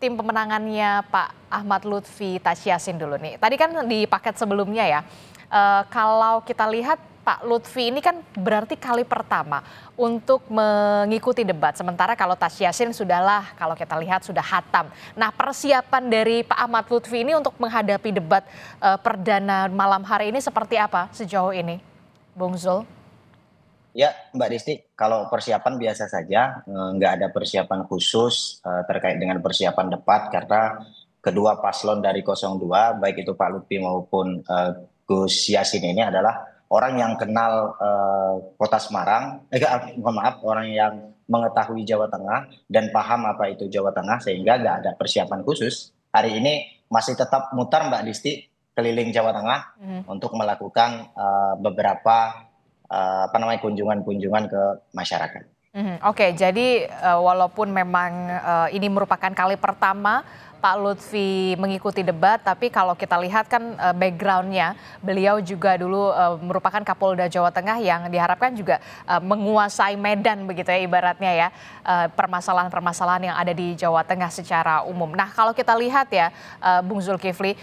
tim pemenangannya Pak Ahmad Lutfi Tasyasin dulu nih. Tadi kan di paket sebelumnya ya, uh, kalau kita lihat Pak Lutfi ini kan berarti kali pertama untuk mengikuti debat. Sementara kalau Tasyasin sudahlah kalau kita lihat sudah hatam. Nah persiapan dari Pak Ahmad Lutfi ini untuk menghadapi debat uh, perdana malam hari ini seperti apa sejauh ini, Bung Zul? Ya, Mbak Risti, kalau persiapan biasa saja, eh, nggak ada persiapan khusus eh, terkait dengan persiapan debat karena kedua paslon dari 02, baik itu Pak Lutfi maupun eh, Gus Yasin ini adalah orang yang kenal Kota Semarang, eh, maaf, orang yang mengetahui Jawa Tengah dan paham apa itu Jawa Tengah sehingga nggak ada persiapan khusus. Hari ini masih tetap mutar Mbak Disti keliling Jawa Tengah mm. untuk melakukan beberapa uh, apa namanya kunjungan-kunjungan ke masyarakat. Mm -hmm. Oke, okay, jadi uh, walaupun memang uh, ini merupakan kali pertama Pak Lutfi mengikuti debat, tapi kalau kita lihat kan eh, backgroundnya, beliau juga dulu eh, merupakan Kapolda Jawa Tengah yang diharapkan juga eh, menguasai Medan begitu ya ibaratnya ya permasalahan-permasalahan yang ada di Jawa Tengah secara umum. Nah kalau kita lihat ya Bung Zulkifli,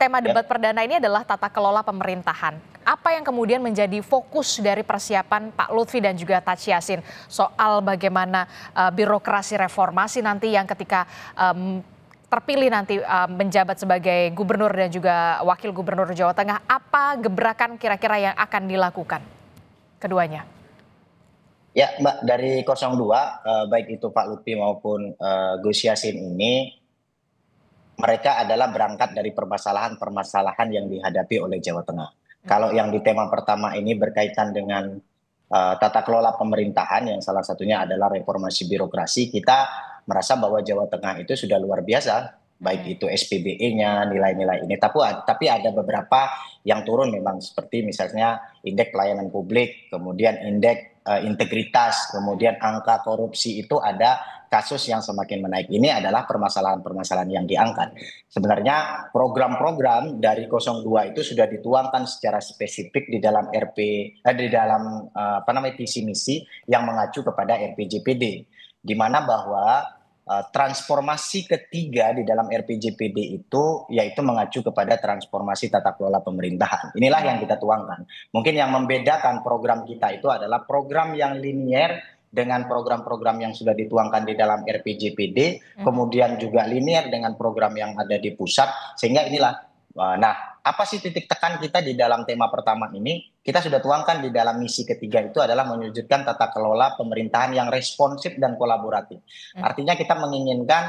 tema ya. debat ya. perdana ini adalah tata kelola pemerintahan. Apa yang kemudian menjadi fokus dari persiapan Pak Lutfi dan juga Taj Yasin soal bagaimana birokrasi reformasi nanti yang ketika um, terpilih nanti uh, menjabat sebagai gubernur dan juga wakil gubernur Jawa Tengah, apa gebrakan kira-kira yang akan dilakukan keduanya? Ya, Mbak, dari 02 uh, baik itu Pak Lutfi maupun uh, Gus Yasin ini mereka adalah berangkat dari permasalahan-permasalahan yang dihadapi oleh Jawa Tengah. Hmm. Kalau yang di tema pertama ini berkaitan dengan uh, tata kelola pemerintahan yang salah satunya adalah reformasi birokrasi, kita merasa bahwa Jawa Tengah itu sudah luar biasa baik iya. itu SPBE-nya nilai-nilai ini tapi tapi ada beberapa yang turun memang seperti misalnya indeks pelayanan publik kemudian indeks uh, integritas kemudian angka korupsi itu ada kasus yang semakin menaik ini adalah permasalahan-permasalahan yang diangkat sebenarnya program-program dari 02 itu sudah dituangkan secara spesifik di dalam RP eh, di dalam uh, apa namanya visi misi yang mengacu kepada RPJPD di mana bahwa uh, transformasi ketiga di dalam RPJPD itu yaitu mengacu kepada transformasi tata kelola pemerintahan. Inilah yang kita tuangkan. Mungkin yang membedakan program kita itu adalah program yang linier dengan program-program yang sudah dituangkan di dalam RPJPD, hmm. kemudian juga linier dengan program yang ada di pusat, sehingga inilah. Eh, nah, apa sih titik tekan kita di dalam tema pertama ini? Kita sudah tuangkan di dalam misi ketiga itu adalah mewujudkan tata kelola pemerintahan yang responsif dan kolaboratif. Hmm. Artinya kita menginginkan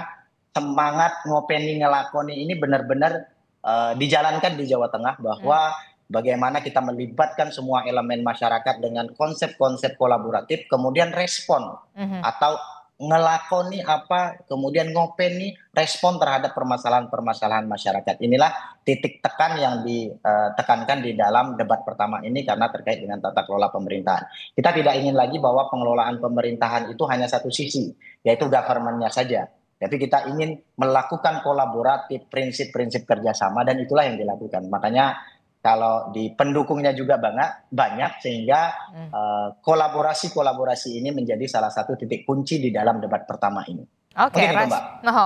semangat ngopeni ngelakoni ini benar-benar uh, dijalankan di Jawa Tengah bahwa hmm bagaimana kita melibatkan semua elemen masyarakat dengan konsep-konsep kolaboratif, kemudian respon -hmm. atau ngelakoni apa, kemudian ngopeni respon terhadap permasalahan-permasalahan masyarakat. Inilah titik tekan yang ditekankan eh, di dalam debat pertama ini karena terkait dengan tata kelola pemerintahan. Kita tidak ingin lagi bahwa pengelolaan pemerintahan itu hanya satu sisi, yaitu governmentnya saja. Tapi kita ingin melakukan kolaboratif prinsip-prinsip kerjasama dan itulah yang dilakukan. Makanya kalau di pendukungnya juga banyak banyak sehingga kolaborasi-kolaborasi hmm. eh, uh, ini menjadi salah satu titik kunci di dalam debat pertama ini. Oke, okay, Ras. Oh, Oke,